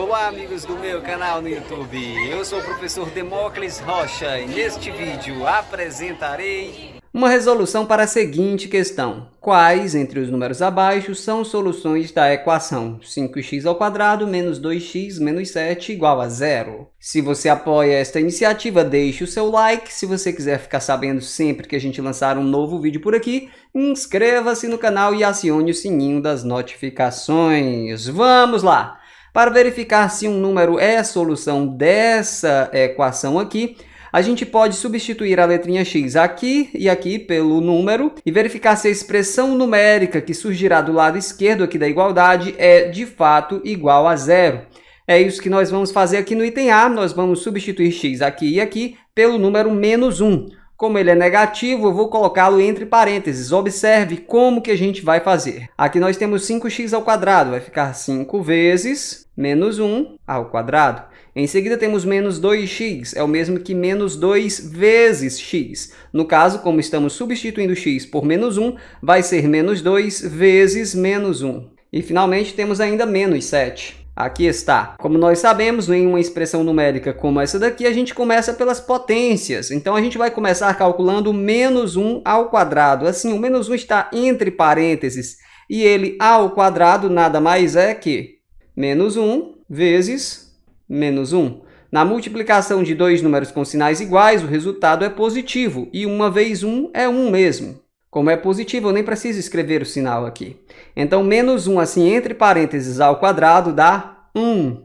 Olá amigos do meu canal no YouTube, eu sou o professor Demócles Rocha e neste vídeo apresentarei uma resolução para a seguinte questão. Quais, entre os números abaixo, são soluções da equação 5 quadrado menos 2x menos 7 igual a zero? Se você apoia esta iniciativa, deixe o seu like. Se você quiser ficar sabendo sempre que a gente lançar um novo vídeo por aqui, inscreva-se no canal e acione o sininho das notificações. Vamos lá! Para verificar se um número é solução dessa equação aqui, a gente pode substituir a letrinha x aqui e aqui pelo número e verificar se a expressão numérica que surgirá do lado esquerdo aqui da igualdade é de fato igual a zero. É isso que nós vamos fazer aqui no item A, nós vamos substituir x aqui e aqui pelo número menos 1. Como ele é negativo, eu vou colocá-lo entre parênteses. Observe como que a gente vai fazer. Aqui nós temos 5x ao quadrado, vai ficar 5 vezes menos 1 ao quadrado. Em seguida temos menos 2x, é o mesmo que menos 2 vezes x. No caso, como estamos substituindo x por menos 1, vai ser menos 2 vezes menos 1. E finalmente temos ainda menos 7. Aqui está. Como nós sabemos, em uma expressão numérica como essa daqui, a gente começa pelas potências. Então, a gente vai começar calculando menos 1 ao quadrado. Assim, o menos 1 está entre parênteses e ele ao quadrado nada mais é que menos 1 vezes menos 1. Na multiplicação de dois números com sinais iguais, o resultado é positivo, e uma vez 1 é 1 mesmo. Como é positivo, eu nem preciso escrever o sinal aqui. Então, menos 1, assim, entre parênteses ao quadrado, dá 1.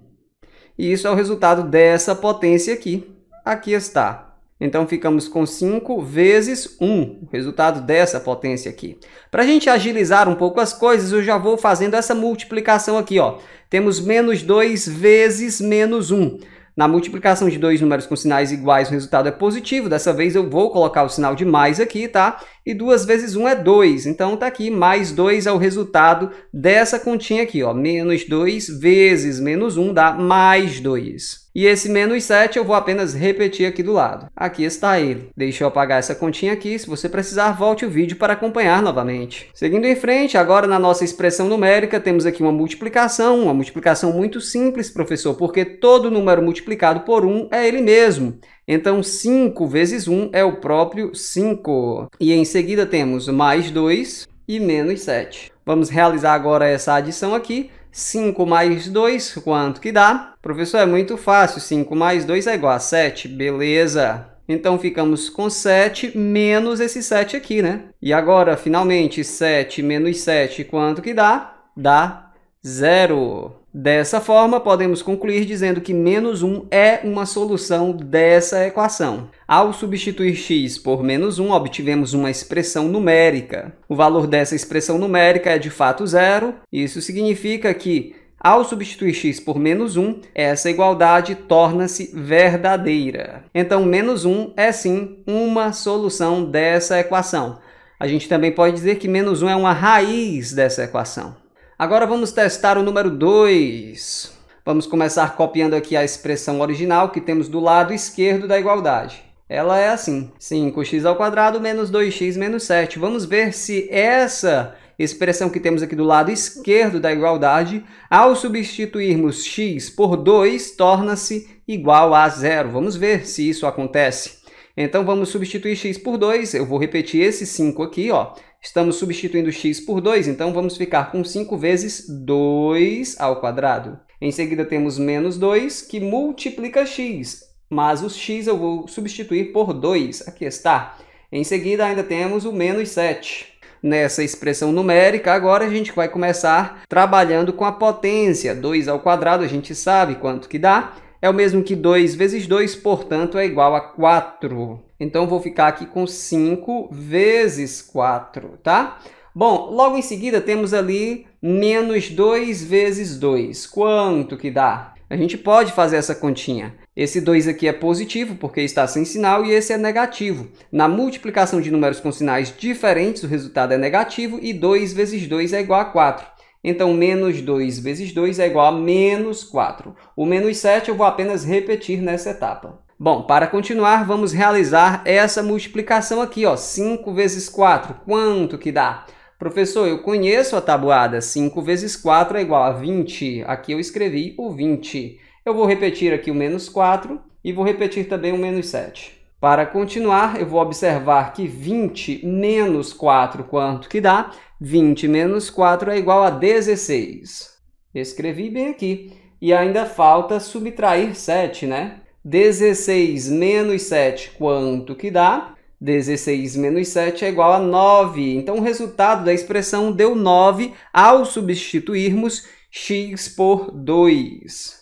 E isso é o resultado dessa potência aqui. Aqui está. Então, ficamos com 5 vezes 1, o resultado dessa potência aqui. Para a gente agilizar um pouco as coisas, eu já vou fazendo essa multiplicação aqui. Ó. Temos menos 2 vezes menos 1. Na multiplicação de dois números com sinais iguais, o resultado é positivo. Dessa vez eu vou colocar o sinal de mais aqui, tá? e 2 vezes 1 é 2. Então, está aqui, mais 2 é o resultado dessa continha aqui. Ó. Menos 2 vezes menos 1 dá mais 2. E esse menos 7 eu vou apenas repetir aqui do lado. Aqui está ele. Deixa eu apagar essa continha aqui. Se você precisar, volte o vídeo para acompanhar novamente. Seguindo em frente, agora na nossa expressão numérica, temos aqui uma multiplicação. Uma multiplicação muito simples, professor, porque todo número multiplicado por 1 é ele mesmo. Então, 5 vezes 1 é o próprio 5. E em seguida temos mais 2 e menos 7. Vamos realizar agora essa adição aqui. 5 mais 2, quanto que dá? Professor, é muito fácil. 5 mais 2 é igual a 7. Beleza. Então, ficamos com 7 menos esse 7 aqui, né? E agora, finalmente, 7 menos 7, quanto que dá? Dá zero. Dessa forma, podemos concluir dizendo que menos 1 é uma solução dessa equação. Ao substituir x por menos 1, obtivemos uma expressão numérica. O valor dessa expressão numérica é de fato zero. Isso significa que, ao substituir x por menos 1, essa igualdade torna-se verdadeira. Então, menos 1 é sim uma solução dessa equação. A gente também pode dizer que menos 1 é uma raiz dessa equação. Agora vamos testar o número 2. Vamos começar copiando aqui a expressão original que temos do lado esquerdo da igualdade. Ela é assim, 5x ao quadrado menos 2x menos 7. Vamos ver se essa expressão que temos aqui do lado esquerdo da igualdade, ao substituirmos x por 2, torna-se igual a zero. Vamos ver se isso acontece. Então, vamos substituir x por 2. Eu vou repetir esse 5 aqui, ó. Estamos substituindo x por 2, então vamos ficar com 5 vezes 2 ao quadrado. Em seguida, temos menos 2, que multiplica x, mas o x eu vou substituir por 2. Aqui está. Em seguida, ainda temos o menos 7. Nessa expressão numérica, agora a gente vai começar trabalhando com a potência. 2 ao quadrado, a gente sabe quanto que dá. É o mesmo que 2 vezes 2, portanto, é igual a 4. Então, vou ficar aqui com 5 vezes 4, tá? Bom, logo em seguida temos ali menos 2 vezes 2. Quanto que dá? A gente pode fazer essa continha. Esse 2 aqui é positivo, porque está sem sinal, e esse é negativo. Na multiplicação de números com sinais diferentes, o resultado é negativo, e 2 vezes 2 é igual a 4. Então, menos 2 vezes 2 é igual a menos 4. O menos 7 eu vou apenas repetir nessa etapa. Bom, para continuar, vamos realizar essa multiplicação aqui, ó. 5 vezes 4, quanto que dá? Professor, eu conheço a tabuada. 5 vezes 4 é igual a 20. Aqui eu escrevi o 20. Eu vou repetir aqui o menos 4 e vou repetir também o menos 7. Para continuar, eu vou observar que 20 menos 4, quanto que dá? 20 menos 4 é igual a 16. Escrevi bem aqui. E ainda falta subtrair 7, né? 16 menos 7, quanto que dá? 16 menos 7 é igual a 9. Então, o resultado da expressão deu 9 ao substituirmos x por 2.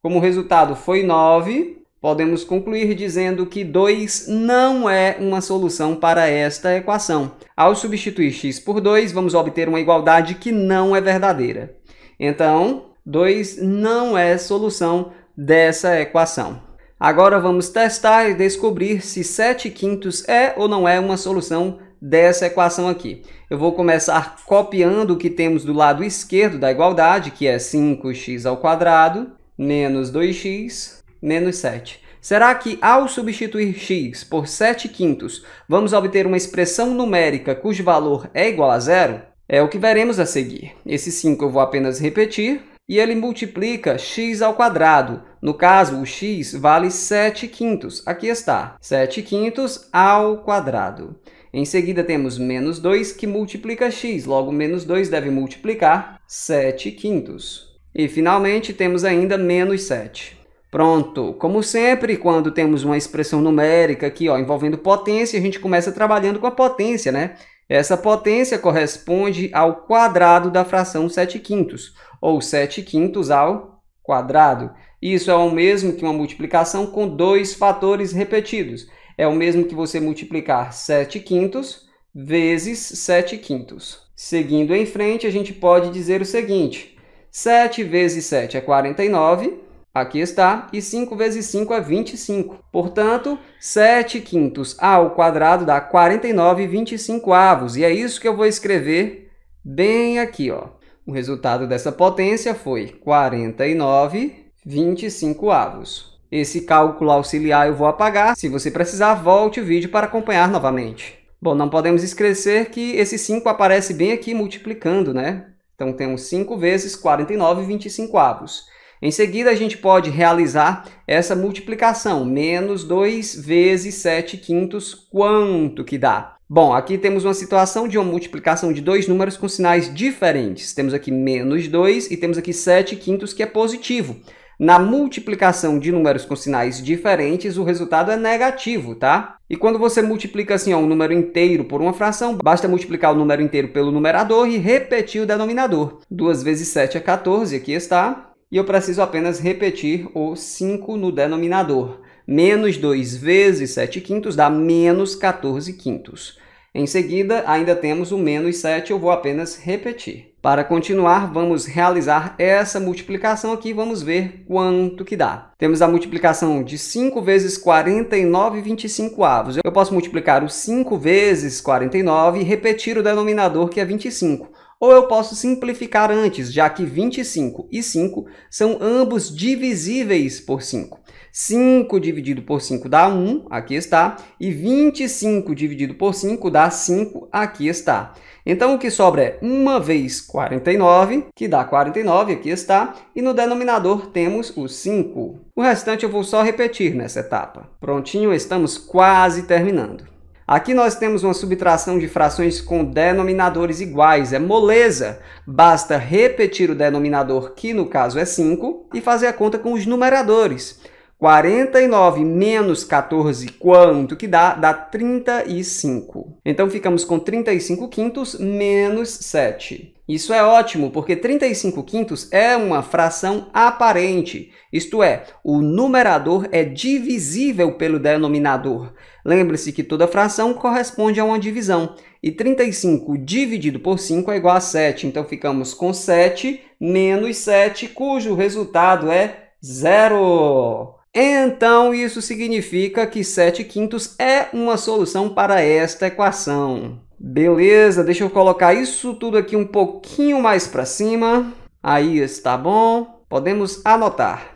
Como o resultado foi 9, podemos concluir dizendo que 2 não é uma solução para esta equação. Ao substituir x por 2, vamos obter uma igualdade que não é verdadeira. Então, 2 não é solução dessa equação. Agora vamos testar e descobrir se 7 quintos é ou não é uma solução dessa equação aqui. Eu vou começar copiando o que temos do lado esquerdo da igualdade, que é 5x ao quadrado menos 2x menos 7. Será que, ao substituir x por 7 quintos, vamos obter uma expressão numérica cujo valor é igual a zero? É o que veremos a seguir. Esse 5 eu vou apenas repetir, e ele multiplica x ao quadrado no caso, o x vale 7 quintos. Aqui está, 7 quintos ao quadrado. Em seguida, temos menos 2, que multiplica x. Logo, menos 2 deve multiplicar 7 quintos. E, finalmente, temos ainda menos 7. Pronto. Como sempre, quando temos uma expressão numérica aqui ó, envolvendo potência, a gente começa trabalhando com a potência, né? Essa potência corresponde ao quadrado da fração 7 quintos, ou 7 quintos ao quadrado. Isso é o mesmo que uma multiplicação com dois fatores repetidos. É o mesmo que você multiplicar 7 quintos vezes 7 quintos. Seguindo em frente, a gente pode dizer o seguinte. 7 vezes 7 é 49, aqui está, e 5 vezes 5 é 25. Portanto, 7 quintos ao quadrado dá 49 25 avos. E é isso que eu vou escrever bem aqui, ó. O resultado dessa potência foi 49 25 avos. Esse cálculo auxiliar eu vou apagar. Se você precisar, volte o vídeo para acompanhar novamente. Bom, não podemos esquecer que esse 5 aparece bem aqui multiplicando, né? Então temos 5 vezes 49 25 avos. Em seguida, a gente pode realizar essa multiplicação. Menos 2 vezes 7 quintos, quanto que dá? Bom, aqui temos uma situação de uma multiplicação de dois números com sinais diferentes. Temos aqui menos 2 e temos aqui 7 quintos, que é positivo. Na multiplicação de números com sinais diferentes, o resultado é negativo, tá? E quando você multiplica assim, ó, um número inteiro por uma fração, basta multiplicar o número inteiro pelo numerador e repetir o denominador. 2 vezes 7 é 14, aqui está. E eu preciso apenas repetir o 5 no denominador. Menos 2 vezes 7 quintos dá menos 14 quintos. Em seguida, ainda temos o menos 7, eu vou apenas repetir. Para continuar, vamos realizar essa multiplicação aqui, e vamos ver quanto que dá. Temos a multiplicação de 5 vezes 49 25 avos. Eu posso multiplicar o 5 vezes 49 e repetir o denominador, que é 25 ou eu posso simplificar antes, já que 25 e 5 são ambos divisíveis por 5. 5 dividido por 5 dá 1, aqui está, e 25 dividido por 5 dá 5, aqui está. Então, o que sobra é 1 vez 49, que dá 49, aqui está, e no denominador temos o 5. O restante eu vou só repetir nessa etapa. Prontinho, estamos quase terminando. Aqui nós temos uma subtração de frações com denominadores iguais, é moleza. Basta repetir o denominador, que no caso é 5, e fazer a conta com os numeradores. 49 menos 14, quanto que dá? Dá 35. Então, ficamos com 35 quintos menos 7. Isso é ótimo, porque 35 quintos é uma fração aparente, isto é, o numerador é divisível pelo denominador. Lembre-se que toda fração corresponde a uma divisão, e 35 dividido por 5 é igual a 7, então ficamos com 7 menos 7, cujo resultado é zero. Então, isso significa que 7 quintos é uma solução para esta equação. Beleza, deixa eu colocar isso tudo aqui um pouquinho mais para cima. Aí está bom. Podemos anotar.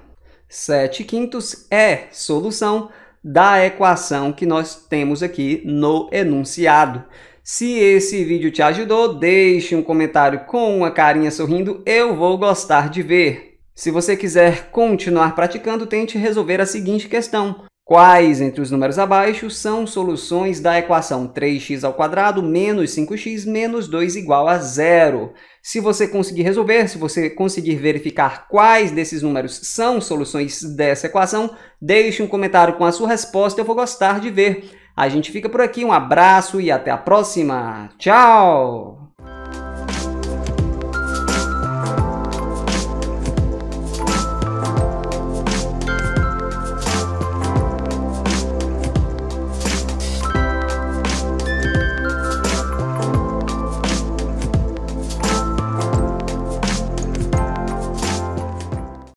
7 quintos é solução da equação que nós temos aqui no enunciado. Se esse vídeo te ajudou, deixe um comentário com uma carinha sorrindo, eu vou gostar de ver. Se você quiser continuar praticando, tente resolver a seguinte questão. Quais entre os números abaixo são soluções da equação 3x² menos 5x menos 2 igual a zero? Se você conseguir resolver, se você conseguir verificar quais desses números são soluções dessa equação, deixe um comentário com a sua resposta, eu vou gostar de ver. A gente fica por aqui, um abraço e até a próxima. Tchau!